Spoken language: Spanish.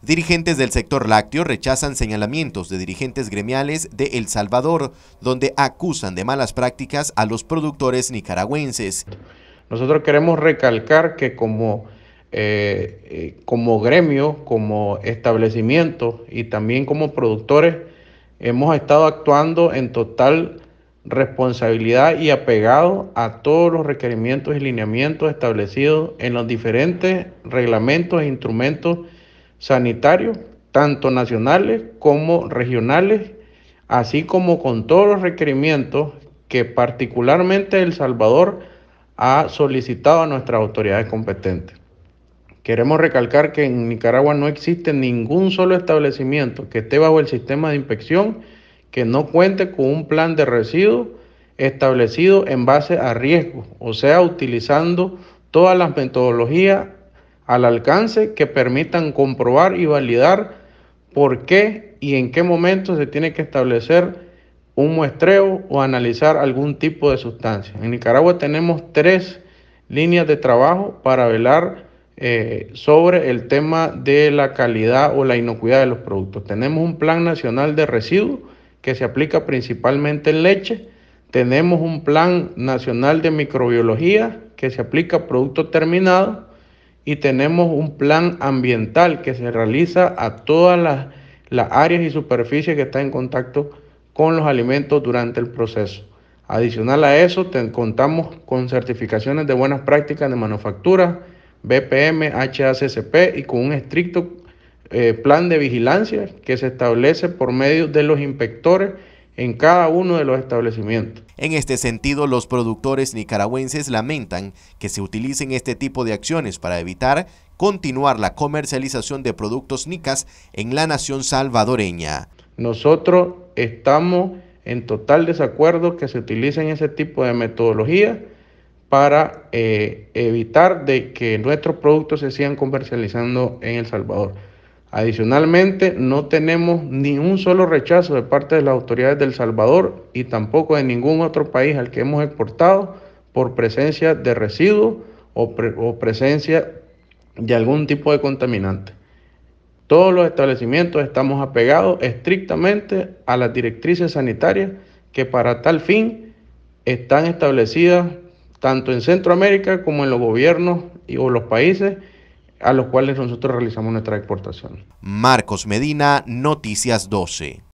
Dirigentes del sector lácteo rechazan señalamientos de dirigentes gremiales de El Salvador, donde acusan de malas prácticas a los productores nicaragüenses. Nosotros queremos recalcar que como, eh, eh, como gremio, como establecimiento y también como productores, hemos estado actuando en total responsabilidad y apegado a todos los requerimientos y lineamientos establecidos en los diferentes reglamentos e instrumentos sanitarios, tanto nacionales como regionales, así como con todos los requerimientos que particularmente El Salvador ha solicitado a nuestras autoridades competentes. Queremos recalcar que en Nicaragua no existe ningún solo establecimiento que esté bajo el sistema de inspección que no cuente con un plan de residuos establecido en base a riesgo, o sea, utilizando todas las metodologías al alcance que permitan comprobar y validar por qué y en qué momento se tiene que establecer un muestreo o analizar algún tipo de sustancia. En Nicaragua tenemos tres líneas de trabajo para velar eh, sobre el tema de la calidad o la inocuidad de los productos. Tenemos un plan nacional de residuos que se aplica principalmente en leche. Tenemos un plan nacional de microbiología que se aplica a productos terminados y tenemos un plan ambiental que se realiza a todas las, áreas y superficies que están en contacto con los alimentos durante el proceso. Adicional a eso, contamos con certificaciones de buenas prácticas de manufactura, BPM, HACCP y con un estricto eh, plan de vigilancia que se establece por medio de los inspectores en cada uno de los establecimientos. En este sentido, los productores nicaragüenses lamentan que se utilicen este tipo de acciones para evitar continuar la comercialización de productos nicas en la nación salvadoreña. Nosotros estamos en total desacuerdo que se utilicen ese tipo de metodología para eh, evitar de que nuestros productos se sigan comercializando en El Salvador. Adicionalmente, no tenemos ni un solo rechazo de parte de las autoridades del Salvador y tampoco de ningún otro país al que hemos exportado por presencia de residuos o, presencia de algún tipo de contaminante. Todos los establecimientos estamos apegados estrictamente a las directrices sanitarias que para tal fin están establecidas tanto en Centroamérica como en los gobiernos y, o los países a los cuales nosotros realizamos nuestra exportación. Marcos Medina, Noticias 12.